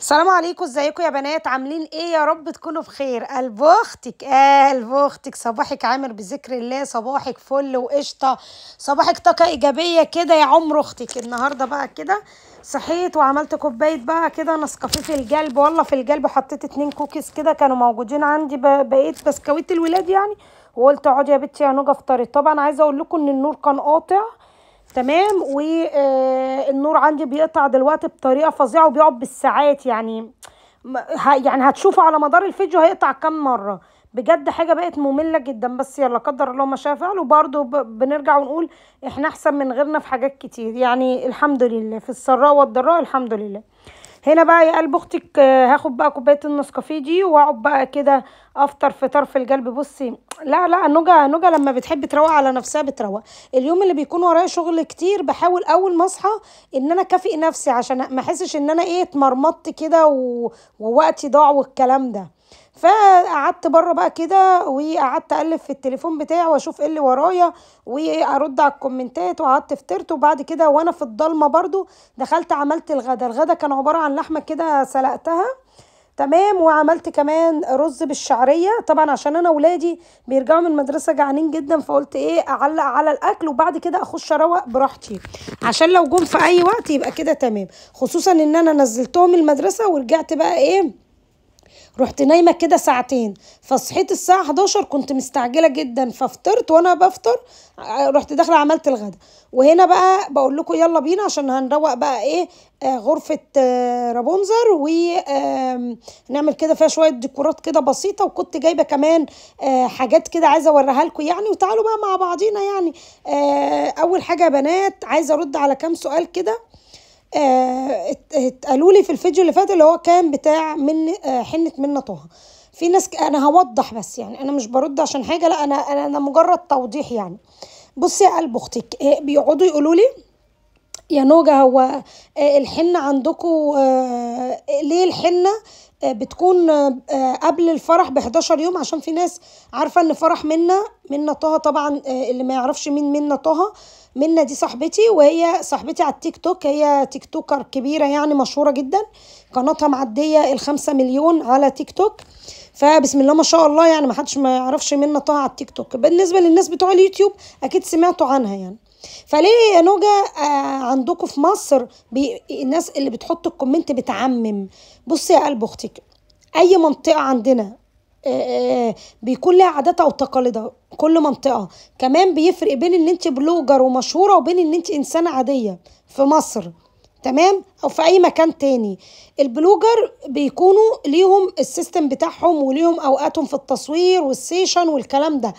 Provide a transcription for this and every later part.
السلام عليكم ازيكم يا بنات عاملين ايه يا رب تكونوا بخير قلب اختك قلب اختك صباحك عامر بذكر الله صباحك فل وقشطه صباحك طاقه ايجابيه كده يا عمر اختك النهارده بقى كده صحيت وعملت كوبايه بقى كده نسكافيه في القلب والله في القلب حطيت اتنين كوكيز كده كانوا موجودين عندي بقيت بسكويت الولاد يعني وقلت اقعدي يا بنتي يا نوجه افطري طبعا عايزه اقول لكم ان النور كان قاطع تمام والنور آه، عندي بيقطع دلوقتي بطريقه فظيعه وبيقعد بالساعات يعني يعني هتشوفه على مدار الفيديو هيقطع كام مره بجد حاجه بقت ممله جدا بس يلا قدر الله ما شاء فعل وبرده بنرجع ونقول احنا احسن من غيرنا في حاجات كتير يعني الحمد لله في السراء والضراء الحمد لله هنا بقى يا قلب اختك آه، هاخد بقى كوبايه النسكافيه دي واقعد بقى كده افطر في طرف القلب بصي لا لا نوجا نجا لما بتحب تروق على نفسها بتروق اليوم اللي بيكون ورايا شغل كتير بحاول اول ما اصحى ان انا اكافئ نفسي عشان ما احسش ان انا ايه اتمرمطت كده و... ووقتي ضاع والكلام ده فقعدت بره بقى كده وقعدت اقلب في التليفون بتاعي واشوف ايه اللي ورايا وارد على الكومنتات وقعدت فطرت وبعد كده وانا في الضلمه برضو دخلت عملت الغدا الغدا كان عباره عن لحمه كده سلقتها تمام وعملت كمان رز بالشعريه طبعا عشان انا ولادي بيرجعوا من المدرسه جعانين جدا فقلت ايه اعلق على الاكل وبعد كده اخش اروق براحتي عشان لو جم في اي وقت يبقى كده تمام خصوصا ان انا نزلتهم المدرسه ورجعت بقى ايه رحت نايمه كده ساعتين فصحيت الساعه 11 كنت مستعجله جدا ففطرت وانا بفطر آه، رحت داخله عملت الغدا وهنا بقى بقول لكم يلا بينا عشان هنروق بقى ايه آه، غرفه آه، رابونزر ونعمل كده فيها شويه ديكورات كده بسيطه وكنت جايبه كمان حاجات كده عايزه اوريها لكم يعني وتعالوا بقى مع بعضينا يعني اول حاجه يا بنات عايزه ارد على كام سؤال كده آه، قالوا لي في الفيديو اللي فات اللي هو كان بتاع من آه، حنه منى طه في ناس انا هوضح بس يعني انا مش برد عشان حاجه لا انا انا, أنا مجرد توضيح يعني بصي يا قلب اختك آه، بيقعدوا يقولوا لي يا نوجا هو الحنه عندكم ليه الحنه آه، بتكون آه، آه، قبل الفرح ب 11 يوم عشان في ناس عارفه ان فرح منا منا طه طبعا اللي ما يعرفش مين منا طه منا دي صاحبتي وهي صاحبتي على التيك توك هي تيك توكر كبيره يعني مشهوره جدا قناتها معديه الخمسة مليون على تيك توك فبسم الله ما شاء الله يعني ما حدش ما يعرفش منا طه على التيك توك بالنسبه للناس بتوع اليوتيوب اكيد سمعتوا عنها يعني فليه يا نوجا آه عندكم في مصر بي... الناس اللي بتحط الكومنت بتعمم بصي يا قلب اختك اي منطقه عندنا آه، آه، بيكون لها عاداتها وتقاليدها كل منطقه كمان بيفرق بين ان انت بلوجر ومشهوره وبين ان انت انسانه عاديه في مصر تمام او في اي مكان تاني البلوجر بيكونوا ليهم السيستم بتاعهم وليهم اوقاتهم في التصوير والسيشن والكلام ده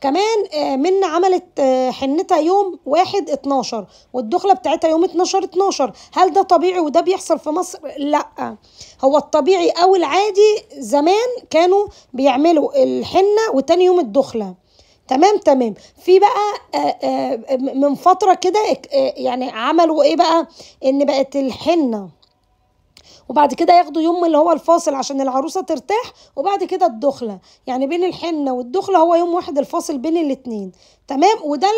كمان آه، من عملت آه، حنتها يوم واحد اتناشر والدخله بتاعتها يوم اتناشر اتناشر هل ده طبيعي وده بيحصل في مصر لا هو الطبيعي او العادي زمان كانوا بيعملوا الحنه وتاني يوم الدخله تمام تمام في بقى آه، آه، من فتره كده آه، يعني عملوا ايه بقى ان بقت الحنه وبعد كده ياخدوا يوم اللي هو الفاصل عشان العروسه ترتاح وبعد كده الدخله يعني بين الحنه والدخله هو يوم واحد الفاصل بين الاتنين تمام وده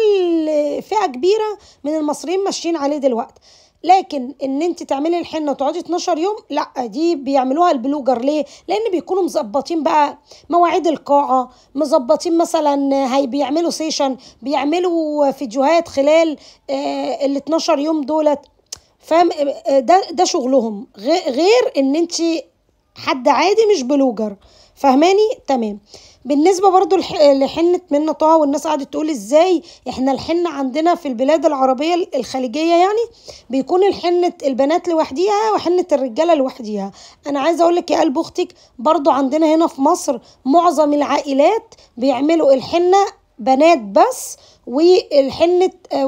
فئه كبيره من المصريين ماشيين عليه دلوقتي لكن ان انت تعملي الحنه وتقعدي 12 يوم لا دي بيعملوها البلوجر ليه لان بيكونوا مظبطين بقى مواعيد القاعه مظبطين مثلا هي بيعملوا سيشن بيعملوا فيديوهات خلال آه، ال 12 يوم دولت فاهم آه، آه، ده ده شغلهم غير ان انت حد عادي مش بلوجر فهماني تمام بالنسبه برضو لحنه منه طه والناس قعدت تقول ازاي احنا الحنه عندنا في البلاد العربيه الخليجيه يعني بيكون الحنه البنات لوحديها وحنه الرجاله لوحديها انا عايزه اقولك يا قلب اختك برضو عندنا هنا في مصر معظم العائلات بيعملوا الحنه بنات بس والحنه آه،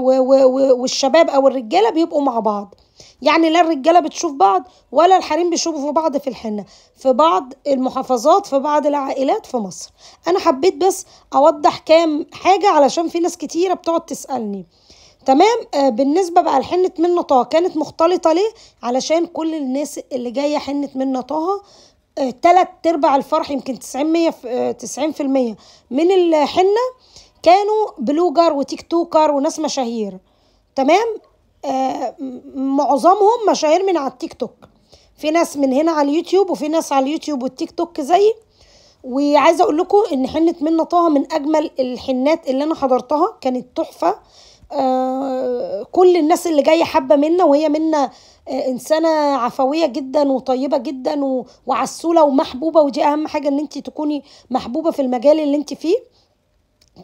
والشباب او الرجاله بيبقوا مع بعض يعني لا الرجاله بتشوف بعض ولا الحريم بيشوفوا بعض في الحنه في بعض المحافظات في بعض العائلات في مصر انا حبيت بس اوضح كام حاجه علشان في ناس كتيره بتقعد تسالني تمام آه بالنسبه بقى لحنه منة طه كانت مختلطه ليه علشان كل الناس اللي جايه حنه منة طه آه تلات ارباع الفرح يمكن آه، تسعين مية في المية من الحنه كانوا بلوجر وتيك توكر وناس مشاهير تمام آه، معظمهم مشاهير من على التيك توك في ناس من هنا على اليوتيوب وفي ناس على اليوتيوب والتيك توك زيي وعايزه اقول لكم ان حنه منى طه من اجمل الحنات اللي انا حضرتها كانت تحفه آه، كل الناس اللي جايه حابه منا وهي منا آه، انسانه عفويه جدا وطيبه جدا وعسوله ومحبوبه ودي اهم حاجه ان انت تكوني محبوبه في المجال اللي انت فيه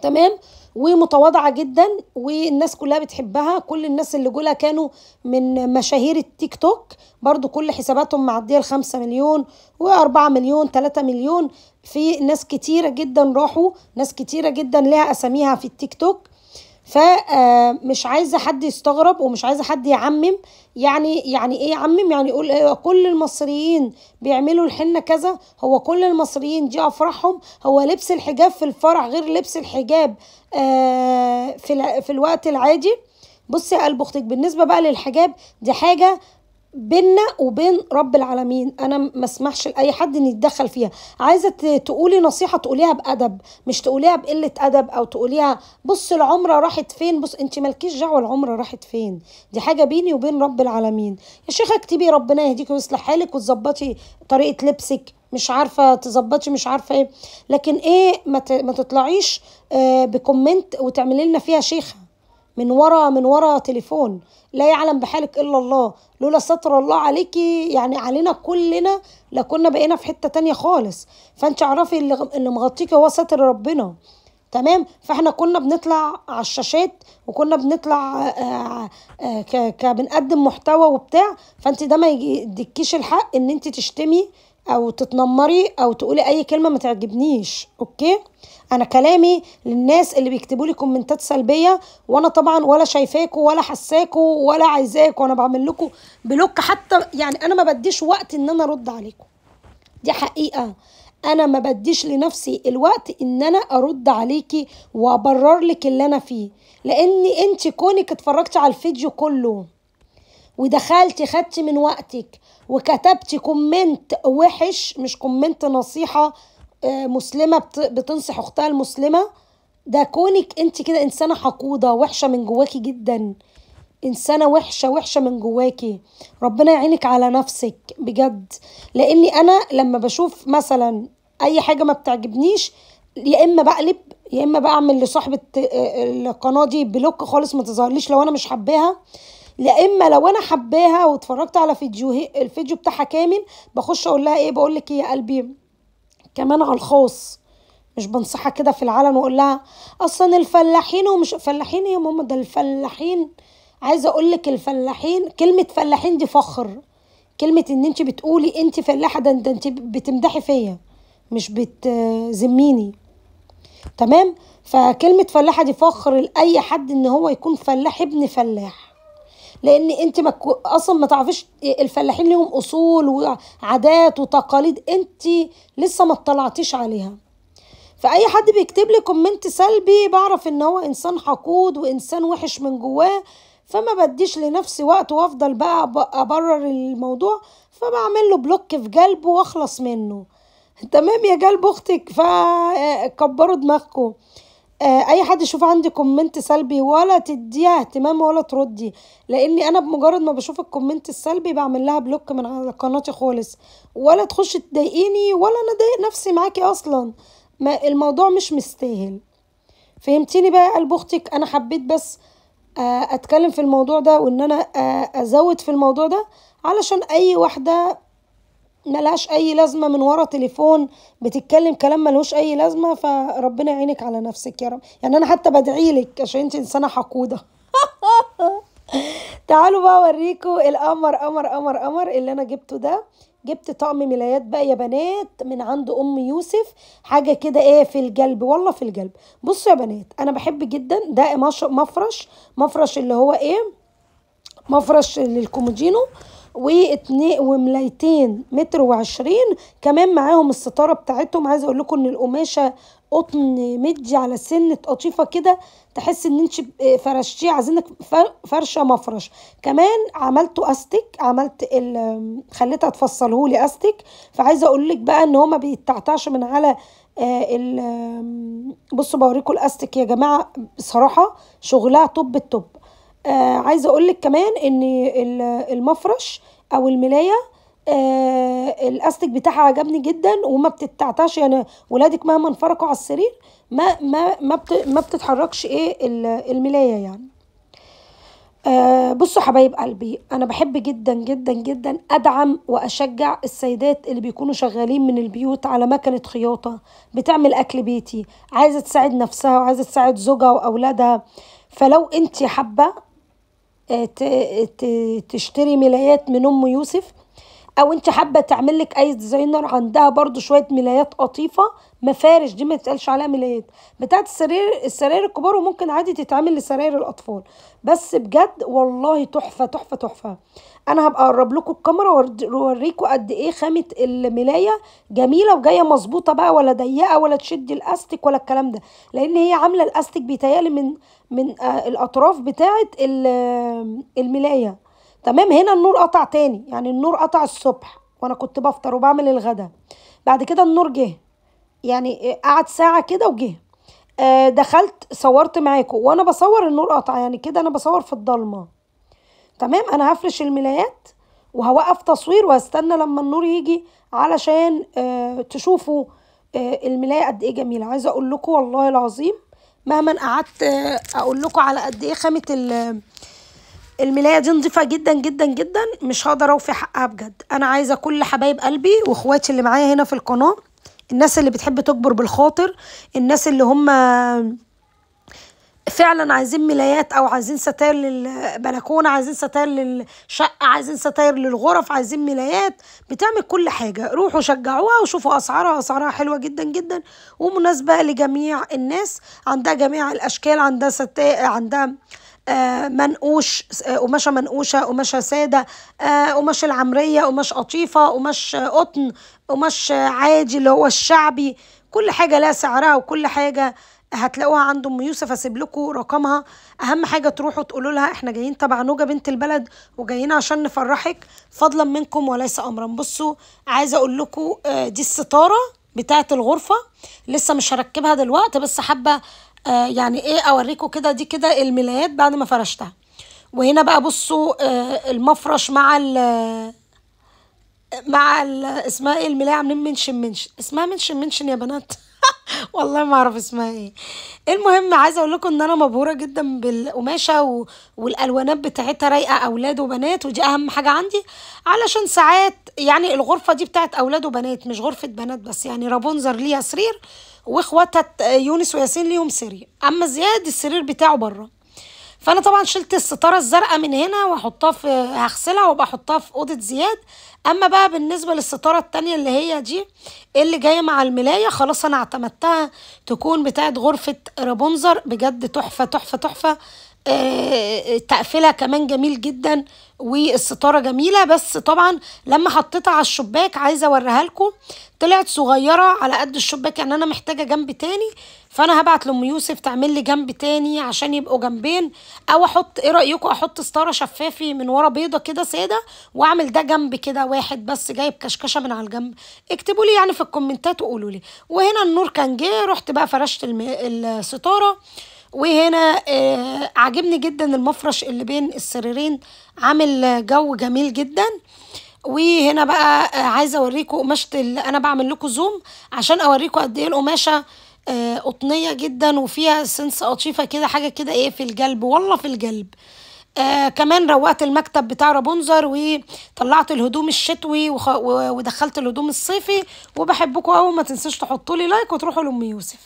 تمام ومتواضعه جدا والناس كلها بتحبها كل الناس اللي جولها كانوا من مشاهير التيك توك برضو كل حساباتهم معديه الخمسة مليون وأربعة مليون تلاتة مليون في ناس كتيره جدا راحوا ناس كتيره جدا لها اساميها في التيك توك فمش آه، عايزه حد يستغرب ومش عايزه حد يعمم يعني يعني ايه يعمم يعني يقول إيه كل المصريين بيعملوا الحنه كذا هو كل المصريين دي افراحهم هو لبس الحجاب في الفرح غير لبس الحجاب آه، في في الوقت العادي بصي يا قلب اختك بالنسبه بقى للحجاب دي حاجه بيننا وبين رب العالمين انا ما اسمحش لاي حد ان يتدخل فيها عايزه تقولي نصيحه تقوليها بادب مش تقوليها بقله ادب او تقوليها بص العمره راحت فين بص انت مالكيش دعوه العمره راحت فين دي حاجه بيني وبين رب العالمين يا شيخه اكتبي ربنا يهديك ويصلح حالك وتظبطي طريقه لبسك مش عارفه تظبطي مش عارفه ايه لكن ايه ما تطلعيش آه، بكومنت وتعملي لنا فيها شيخه من ورا من ورا تليفون لا يعلم بحالك الا الله لولا ستر الله عليكي يعني علينا كلنا لكنا بقينا في حته تانية خالص فانت اعرفي اللي مغطيكي هو ستر ربنا تمام فاحنا كنا بنطلع على الشاشات وكنا بنطلع آه، آه، آه، كبنقدم محتوى وبتاع فانت ده ما يديكيش الحق ان انت تشتمي او تتنمري او تقولي اي كلمه ما تعجبنيش اوكي انا كلامي للناس اللي بيكتبوا لي كومنتات سلبيه وانا طبعا ولا شايفاكوا ولا حساكوا ولا عايزاكوا انا بعمل لكم بلوك حتى يعني انا ما بديش وقت ان انا ارد عليكم دي حقيقه انا ما بديش لنفسي الوقت ان انا ارد عليكي وابرر لك اللي انا فيه لان انت كونك اتفرجتي على الفيديو كله ودخلتي خدتي من وقتك وكتبتي كومنت وحش مش كومنت نصيحه آه، مسلمه بتنصح اختها المسلمه ده كونك انت كده انسانه حقوده وحشه من جواكي جدا انسانه وحشه وحشه من جواكي ربنا يعينك على نفسك بجد لاني انا لما بشوف مثلا اي حاجه ما بتعجبنيش يا اما بقلب يا اما بعمل لصاحبه آه، آه، القناه دي بلوك خالص ما تظهرليش لو انا مش حباها لا اما لو انا حباها واتفرجت على فيديو الفيديو بتاعها كامل بخش اقول لها ايه بقول لك ايه يا قلبي كمان على الخاص مش بنصحها كده في العلن واقول لها اصلا الفلاحين ومش فلاحين يا ماما ده الفلاحين عايزه اقول لك الفلاحين كلمه فلاحين دي فخر كلمه ان انت بتقولي انت فلاحه ده انت بتمدحي فيا مش بتذميني تمام فكلمه فلاحه دي فخر لاي حد ان هو يكون فلاح ابن فلاح لان انت ما اصلا ما تعرفيش الفلاحين ليهم اصول وعادات وتقاليد انت لسه ما اطلعتيش عليها فاي حد بيكتب لي كومنت سلبي بعرف ان هو انسان حقود وانسان وحش من جواه فما بديش لنفسي وقت وافضل بقى ابرر الموضوع فبعمل له بلوك في قلبه واخلص منه تمام يا قلب اختك فكبروا دماغكم آه، اي حد يشوف عندي كومنت سلبي ولا تديها اهتمام ولا تردي لاني انا بمجرد ما بشوف الكومنت السلبي بعمل لها بلوك من على قناتي خالص ولا تخش تضايقيني ولا انا ضايق نفسي معاكي اصلا ما الموضوع مش مستاهل فهمتيني بقى قلب اختك انا حبيت بس آه، اتكلم في الموضوع ده وان انا آه، ازود في الموضوع ده علشان اي واحده ملهاش اي لازمه من ورا تليفون بتتكلم كلام ملهوش اي لازمه فربنا يعينك على نفسك يا رب يعني انا حتى بدعي لك عشان انت انسانه حقوده تعالوا بقى اوريكم القمر قمر قمر قمر اللي انا جبته ده جبت طقم ملايات بقى يا بنات من عند ام يوسف حاجه كده ايه في القلب والله في القلب بصوا يا بنات انا بحب جدا ده مفرش مفرش اللي هو ايه مفرش للكومودينو و2 وملايتين متر وعشرين كمان معاهم الستارة بتاعتهم عايزة اقول لكم ان القماشة قطن مدي على سنة قطيفة كده تحس ان انت فرشتيه عايزينك فرشة مفرش كمان عملته استك عملت خليتها تفصلهولي استك فعايزة اقول لك بقى ان هو بيتعتعش من على آه، بصوا بوريكم الاستك يا جماعه بصراحه شغلها توب التوب آه عايزه اقول لك كمان ان المفرش او الملايه آه الاستك بتاعها عجبني جدا وما بتتعتاش يعني ولادك مهما انفرقوا على السرير ما ما ما, بت ما بتتحركش ايه الملايه يعني آه بصوا حبايب قلبي انا بحب جدا جدا جدا ادعم واشجع السيدات اللي بيكونوا شغالين من البيوت على مكنه خياطه بتعمل اكل بيتي عايزه تساعد نفسها وعايزه تساعد زوجها واولادها فلو انت حابه آه، تشتري ملايات من ام يوسف او انت حابه تعمل لك اي ديزاينر عندها برضو شويه ملايات قطيفه مفارش دي ما تتقالش عليها ملايات بتاعه السرير السراير الكبار وممكن عادي تتعمل لسراير الاطفال بس بجد والله تحفه تحفه تحفه انا هبقى اقرب لكم الكاميرا واوريكم قد ايه خامه الملايه جميله وجايه مظبوطه بقى ولا ضيقه ولا تشد الاستيك ولا الكلام ده لان هي عامله الاستيك بيتهيالي من من آه، الاطراف بتاعه الملايه تمام هنا النور قطع تاني يعني النور قطع الصبح وانا كنت بفطر وبعمل الغدا بعد كده النور جه يعني قعد ساعه كده وجه آه دخلت صورت معاكم وانا بصور النور قطع يعني كده انا بصور في الضلمه تمام انا هفرش الملايات وهوقف تصوير وهستنى لما النور يجي علشان آه تشوفوا آه الملايه قد ايه جميله عايزه اقول لكم والله العظيم مهما قعدت آه، اقول لكم على قد ايه خامه الملايه دي نظيفه جدا جدا جدا مش هقدر اوفي حقها بجد انا عايزه كل حبايب قلبي واخواتي اللي معايا هنا في القناه الناس اللي بتحب تكبر بالخاطر الناس اللي هم فعلا عايزين ملايات او عايزين ستاير للبلكونه عايزين ستاير للشقه عايزين ستاير للغرف عايزين ملايات بتعمل كل حاجه روحوا شجعوها وشوفوا اسعارها اسعارها حلوه جدا جدا ومناسبه لجميع الناس عندها جميع الاشكال عندها ستا... عندها آه، منقوش آه، قماشه منقوشه قماشه ساده آه، قماش العمريه قماش قطيفه قماش قطن قماش عادي اللي هو الشعبي كل حاجه لها سعرها وكل حاجه هتلاقوها عند ام يوسف اسيب لكم رقمها اهم حاجه تروحوا تقولوا لها احنا جايين تبع نوجه بنت البلد وجايين عشان نفرحك فضلا منكم وليس امرا بصوا عايزه اقول لكم دي الستاره بتاعه الغرفه لسه مش هركبها دلوقتي بس حابه آه، يعني ايه اوريكم كده دي كده الملايات بعد ما فرشتها وهنا بقى بصوا آه المفرش مع ال مع اسمها ايه الملايه عاملين منشن منشن اسمها منشن منشن يا بنات والله ما اعرف اسمها ايه المهم عايزه اقول لكم ان انا مبهوره جدا بالقماشه و... والالوانات بتاعتها رايقه اولاد وبنات ودي اهم حاجه عندي علشان ساعات يعني الغرفه دي بتاعت اولاد وبنات مش غرفه بنات بس يعني رابونزر ليها سرير واخواتها يونس وياسين ليهم سرير اما زياد السرير بتاعه بره فانا طبعا شلت الستاره الزرقاء من هنا واحطها في هغسلها وبحطها في اوضه زياد اما بقى بالنسبه للستاره التانية اللي هي دي اللي جايه مع الملايه خلاص انا اعتمدتها تكون بتاعه غرفه رابونزر بجد تحفه تحفه تحفه آه، آه، تقفلها كمان جميل جدا والستاره جميله بس طبعا لما حطيتها على الشباك عايزه اوريها لكم طلعت صغيره على قد الشباك يعني انا محتاجه جنب تاني فانا هبعت لام يوسف تعمل لي جنب تاني عشان يبقوا جنبين او احط ايه رايكم احط ستاره شفافي من ورا بيضه كده ساده واعمل ده جنب كده واحد بس جايب كشكشه من على الجنب اكتبوا لي يعني في الكومنتات وقولوا لي وهنا النور كان جه رحت بقى فرشت الستاره وهنا آه عجبني جدا المفرش اللي بين السريرين عامل جو جميل جدا وهنا بقى آه عايزه اوريكم قماشه اللي انا بعمل لكم زوم عشان اوريكم قد ايه القماشه آه قطنيه جدا وفيها سنس قطيفه كده حاجه كده ايه في الجلب والله في الجلب آه كمان روقت المكتب بتاع رابونزر وطلعت الهدوم الشتوي ودخلت الهدوم الصيفي وبحبكم قوي ما تنسوش تحطوا لي لايك وتروحوا لام يوسف